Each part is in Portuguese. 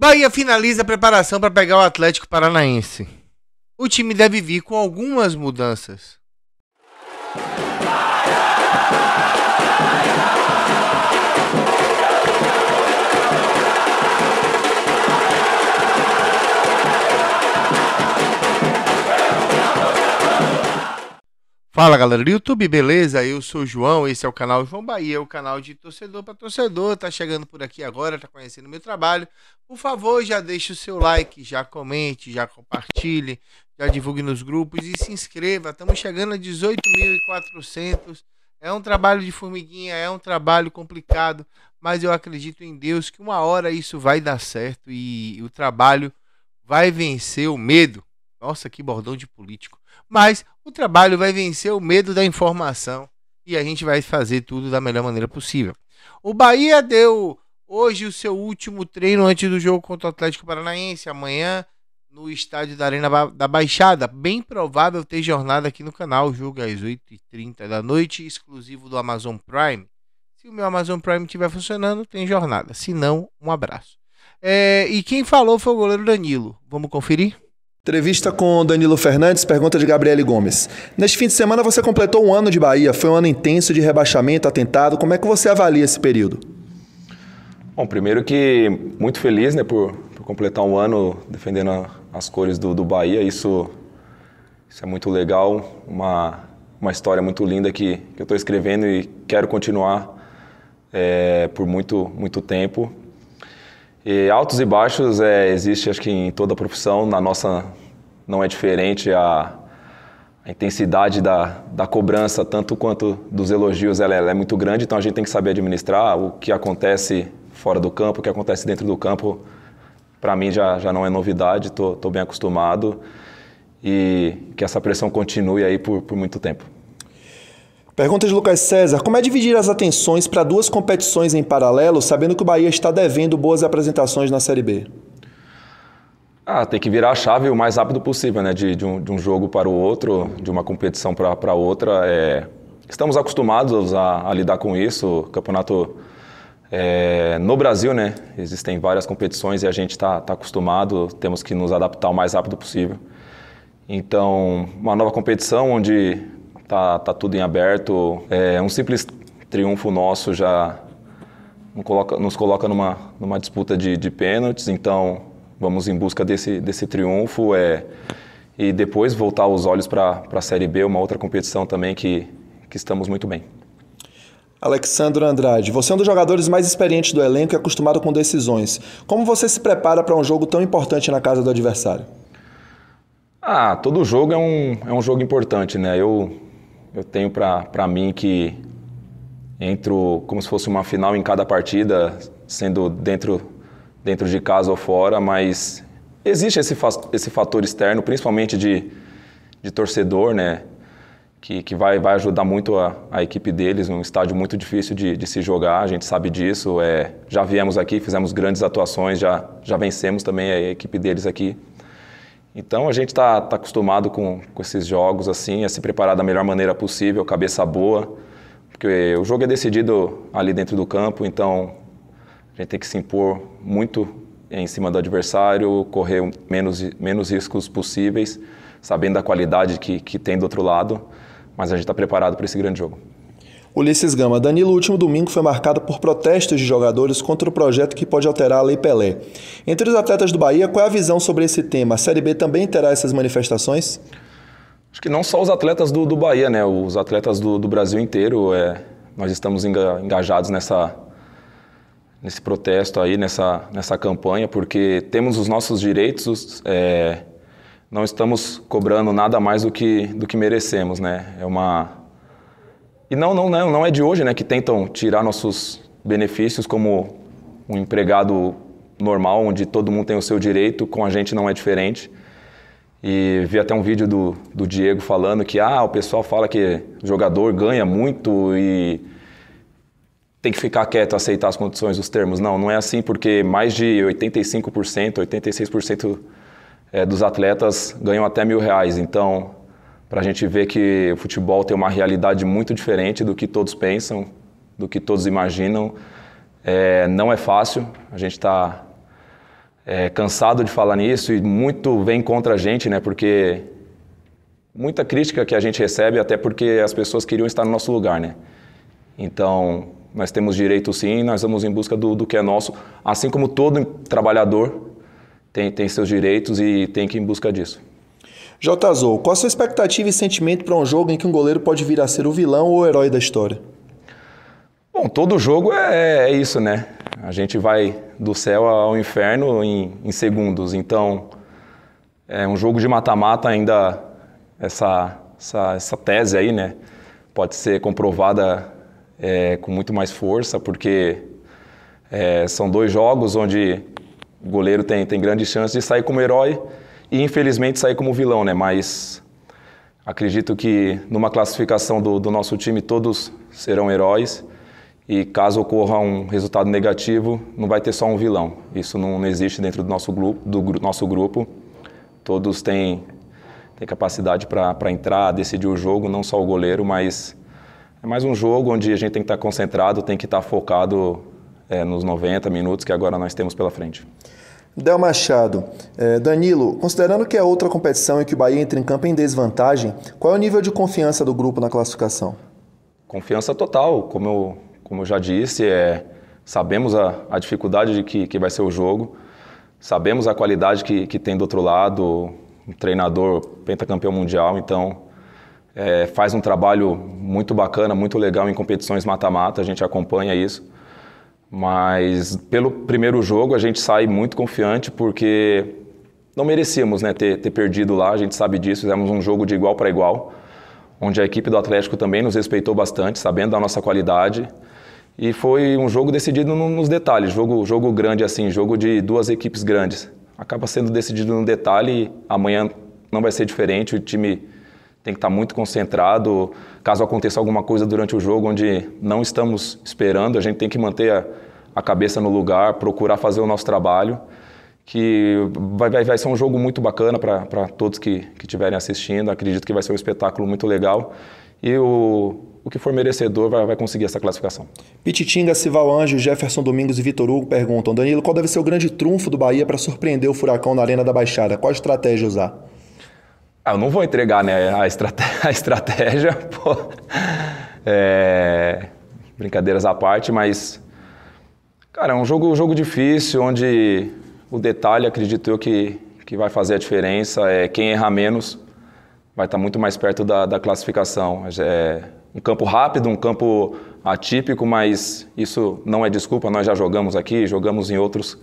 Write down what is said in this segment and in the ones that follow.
Bahia finaliza a preparação para pegar o Atlético Paranaense. O time deve vir com algumas mudanças. Fala galera do YouTube, beleza? Eu sou o João, esse é o canal João Bahia, o canal de torcedor para torcedor. Tá chegando por aqui agora, tá conhecendo meu trabalho. Por favor, já deixe o seu like, já comente, já compartilhe, já divulgue nos grupos e se inscreva. Estamos chegando a 18.400. É um trabalho de formiguinha, é um trabalho complicado, mas eu acredito em Deus que uma hora isso vai dar certo e o trabalho vai vencer o medo. Nossa, que bordão de político. Mas o trabalho vai vencer o medo da informação e a gente vai fazer tudo da melhor maneira possível. O Bahia deu hoje o seu último treino antes do jogo contra o Atlético Paranaense, amanhã no estádio da Arena da Baixada. Bem provável ter jornada aqui no canal, jogo é às 8h30 da noite, exclusivo do Amazon Prime. Se o meu Amazon Prime estiver funcionando, tem jornada. Se não, um abraço. É, e quem falou foi o goleiro Danilo. Vamos conferir? Entrevista com Danilo Fernandes, pergunta de Gabriele Gomes. Neste fim de semana você completou um ano de Bahia, foi um ano intenso de rebaixamento, atentado. Como é que você avalia esse período? Bom, primeiro que muito feliz né, por, por completar um ano defendendo a, as cores do, do Bahia. Isso, isso é muito legal, uma, uma história muito linda que, que eu estou escrevendo e quero continuar é, por muito, muito tempo. E altos e baixos é, existe, acho que em toda a profissão, na nossa não é diferente a, a intensidade da, da cobrança, tanto quanto dos elogios, ela, é, ela é muito grande, então a gente tem que saber administrar o que acontece fora do campo, o que acontece dentro do campo, para mim já, já não é novidade, estou bem acostumado e que essa pressão continue aí por, por muito tempo. Pergunta de Lucas César: Como é dividir as atenções para duas competições em paralelo, sabendo que o Bahia está devendo boas apresentações na Série B? Ah, tem que virar a chave o mais rápido possível, né? De, de, um, de um, jogo para o outro, de uma competição para, para outra. É... Estamos acostumados a, a, lidar com isso. O campeonato é... no Brasil, né? Existem várias competições e a gente está tá acostumado. Temos que nos adaptar o mais rápido possível. Então, uma nova competição onde tá, tá tudo em aberto. É, um simples triunfo nosso já nos coloca numa, numa disputa de, de pênaltis, então vamos em busca desse, desse triunfo é, e depois voltar os olhos para a Série B, uma outra competição também que, que estamos muito bem. Alexandre Andrade, você é um dos jogadores mais experientes do elenco e acostumado com decisões. Como você se prepara para um jogo tão importante na casa do adversário? Ah, todo jogo é um, é um jogo importante, né? Eu eu tenho para mim que entro como se fosse uma final em cada partida, sendo dentro, dentro de casa ou fora, mas existe esse, esse fator externo, principalmente de, de torcedor, né? Que, que vai, vai ajudar muito a, a equipe deles, um estádio muito difícil de, de se jogar, a gente sabe disso. É, já viemos aqui, fizemos grandes atuações, já, já vencemos também a equipe deles aqui. Então a gente está tá acostumado com, com esses jogos assim, a se preparar da melhor maneira possível, cabeça boa, porque o jogo é decidido ali dentro do campo, então a gente tem que se impor muito em cima do adversário, correr menos, menos riscos possíveis, sabendo da qualidade que, que tem do outro lado, mas a gente está preparado para esse grande jogo. Ulisses Gama, Danilo, o último domingo foi marcado por protestos de jogadores contra o projeto que pode alterar a Lei Pelé. Entre os atletas do Bahia, qual é a visão sobre esse tema? A Série B também terá essas manifestações? Acho que não só os atletas do, do Bahia, né? Os atletas do, do Brasil inteiro. É, nós estamos engajados nessa, nesse protesto aí, nessa, nessa campanha, porque temos os nossos direitos, é, não estamos cobrando nada mais do que, do que merecemos, né? É uma e não, não, não, não é de hoje né, que tentam tirar nossos benefícios como um empregado normal, onde todo mundo tem o seu direito, com a gente não é diferente. E vi até um vídeo do, do Diego falando que ah, o pessoal fala que jogador ganha muito e tem que ficar quieto, aceitar as condições, os termos. Não, não é assim, porque mais de 85%, 86% é, dos atletas ganham até mil reais. Então, para a gente ver que o futebol tem uma realidade muito diferente do que todos pensam, do que todos imaginam. É, não é fácil, a gente está é, cansado de falar nisso e muito vem contra a gente, né? Porque muita crítica que a gente recebe, até porque as pessoas queriam estar no nosso lugar, né? Então, nós temos direito sim, nós vamos em busca do, do que é nosso, assim como todo trabalhador tem, tem seus direitos e tem que ir em busca disso. Jotazou, qual a sua expectativa e sentimento para um jogo em que um goleiro pode vir a ser o vilão ou o herói da história? Bom, todo jogo é, é, é isso, né? A gente vai do céu ao inferno em, em segundos. Então, é um jogo de mata-mata ainda essa, essa, essa tese aí, né? Pode ser comprovada é, com muito mais força, porque é, são dois jogos onde o goleiro tem, tem grande chance de sair como herói e infelizmente saí como vilão, né? Mas acredito que numa classificação do, do nosso time todos serão heróis e caso ocorra um resultado negativo, não vai ter só um vilão. Isso não, não existe dentro do nosso grupo. Do, do nosso grupo. Todos têm, têm capacidade para entrar, decidir o jogo, não só o goleiro, mas é mais um jogo onde a gente tem que estar tá concentrado, tem que estar tá focado é, nos 90 minutos que agora nós temos pela frente. Del Machado, é, Danilo, considerando que é outra competição em que o Bahia entra em campo em desvantagem, qual é o nível de confiança do grupo na classificação? Confiança total, como eu, como eu já disse, é, sabemos a, a dificuldade de que, que vai ser o jogo, sabemos a qualidade que, que tem do outro lado, um treinador pentacampeão mundial, então é, faz um trabalho muito bacana, muito legal em competições mata-mata, a gente acompanha isso. Mas pelo primeiro jogo a gente sai muito confiante porque não merecíamos né, ter, ter perdido lá, a gente sabe disso, fizemos um jogo de igual para igual, onde a equipe do Atlético também nos respeitou bastante, sabendo da nossa qualidade. E foi um jogo decidido nos detalhes, jogo, jogo grande assim, jogo de duas equipes grandes. Acaba sendo decidido no detalhe e amanhã não vai ser diferente, o time tem que estar tá muito concentrado. Caso aconteça alguma coisa durante o jogo onde não estamos esperando, a gente tem que manter a, a cabeça no lugar, procurar fazer o nosso trabalho, que vai, vai, vai ser um jogo muito bacana para todos que estiverem assistindo. Acredito que vai ser um espetáculo muito legal. E o, o que for merecedor vai, vai conseguir essa classificação. Pititinga, Sival Anjo, Jefferson Domingos e Vitor Hugo perguntam: Danilo, qual deve ser o grande trunfo do Bahia para surpreender o Furacão na Arena da Baixada? Qual estratégia usar? Ah, eu não vou entregar né, a, estratégia, a estratégia pô. É, brincadeiras à parte, mas. Cara, é um jogo, um jogo difícil, onde o detalhe, acredito eu, que, que vai fazer a diferença é quem errar menos vai estar tá muito mais perto da, da classificação. É um campo rápido, um campo atípico, mas isso não é desculpa, nós já jogamos aqui, jogamos em outros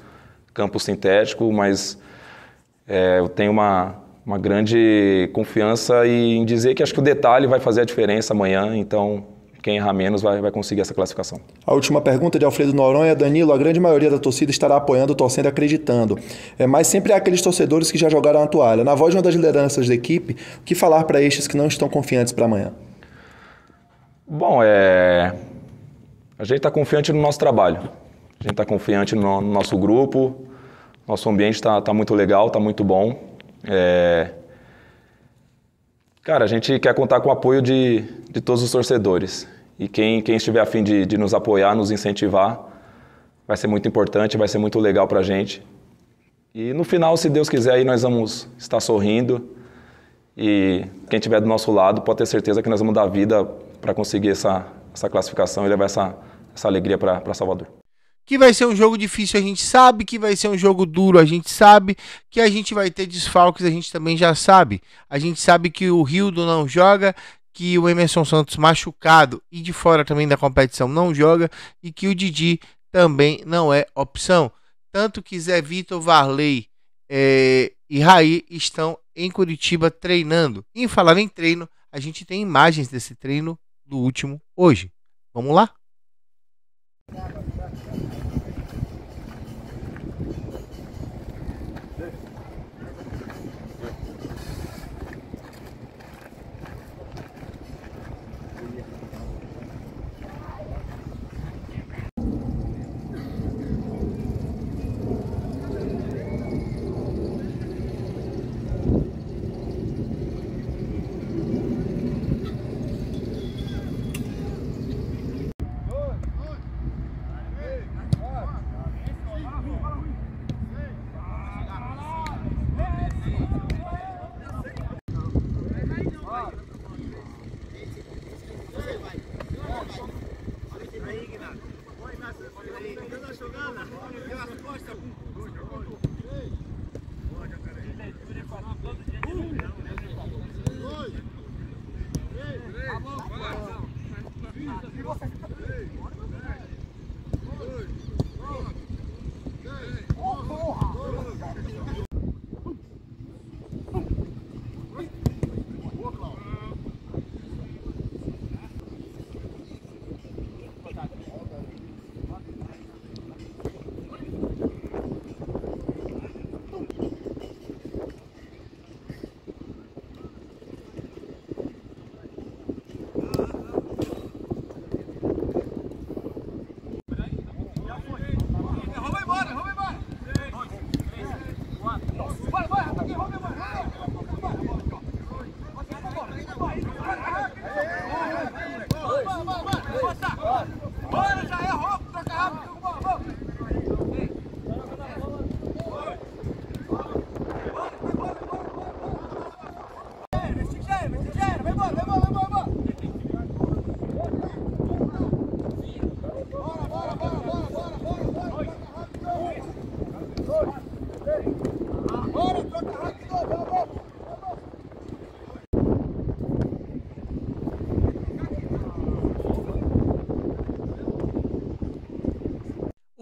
campos sintéticos, mas é, eu tenho uma, uma grande confiança e em dizer que acho que o detalhe vai fazer a diferença amanhã, então quem errar menos vai, vai conseguir essa classificação. A última pergunta é de Alfredo Noronha. Danilo, a grande maioria da torcida estará apoiando, torcendo, acreditando. É, mas sempre há aqueles torcedores que já jogaram a toalha. Na voz de uma das lideranças da equipe, o que falar para estes que não estão confiantes para amanhã? Bom, é... a gente está confiante no nosso trabalho. A gente está confiante no, no nosso grupo. Nosso ambiente está tá muito legal, está muito bom. É... Cara, a gente quer contar com o apoio de, de todos os torcedores. E quem, quem estiver afim de, de nos apoiar, nos incentivar, vai ser muito importante, vai ser muito legal para a gente. E no final, se Deus quiser, aí nós vamos estar sorrindo. E quem estiver do nosso lado pode ter certeza que nós vamos dar vida para conseguir essa, essa classificação e levar essa, essa alegria para Salvador que vai ser um jogo difícil, a gente sabe, que vai ser um jogo duro, a gente sabe, que a gente vai ter desfalques, a gente também já sabe. A gente sabe que o Rildo não joga, que o Emerson Santos machucado e de fora também da competição não joga e que o Didi também não é opção. Tanto que Zé Vitor, Varley é, e Raí estão em Curitiba treinando. E em falar em treino, a gente tem imagens desse treino do último hoje. Vamos lá? 1번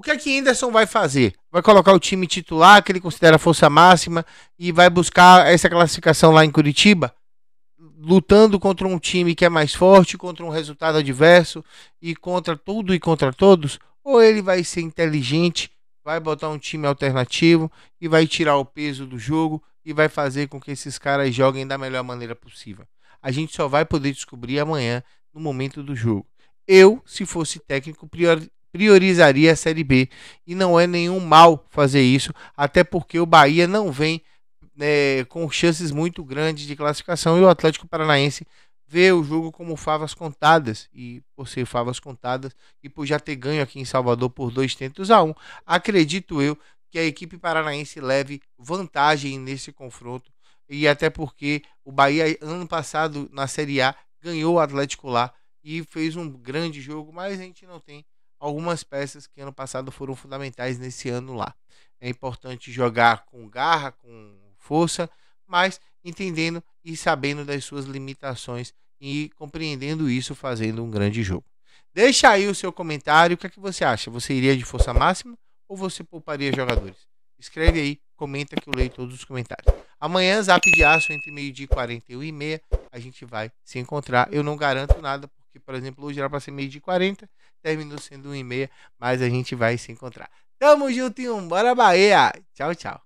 que é que Anderson vai fazer? Vai colocar o time titular, que ele considera força máxima, e vai buscar essa classificação lá em Curitiba? Lutando contra um time que é mais forte, contra um resultado adverso, e contra tudo e contra todos? Ou ele vai ser inteligente, vai botar um time alternativo e vai tirar o peso do jogo e vai fazer com que esses caras joguem da melhor maneira possível? A gente só vai poder descobrir amanhã, no momento do jogo. Eu, se fosse técnico, priorizaria a Série B. E não é nenhum mal fazer isso, até porque o Bahia não vem é, com chances muito grandes de classificação e o Atlético Paranaense vê o jogo como favas contadas e por ser favas contadas e por já ter ganho aqui em Salvador por dois tentos a um, acredito eu que a equipe paranaense leve vantagem nesse confronto e até porque o Bahia ano passado na Série A ganhou o Atlético lá e fez um grande jogo, mas a gente não tem algumas peças que ano passado foram fundamentais nesse ano lá. É importante jogar com garra, com força, mas entendendo e sabendo das suas limitações e compreendendo isso, fazendo um grande jogo. Deixa aí o seu comentário, o que é que você acha? Você iria de força máxima ou você pouparia jogadores? Escreve aí, comenta que eu leio todos os comentários. Amanhã, zap de aço entre meio-dia e 41 e meia, a gente vai se encontrar. Eu não garanto nada, que por exemplo hoje era para ser meio de 40, terminou sendo 1 e meia, mas a gente vai se encontrar. Tamo junto e um bora Bahia! Tchau, tchau!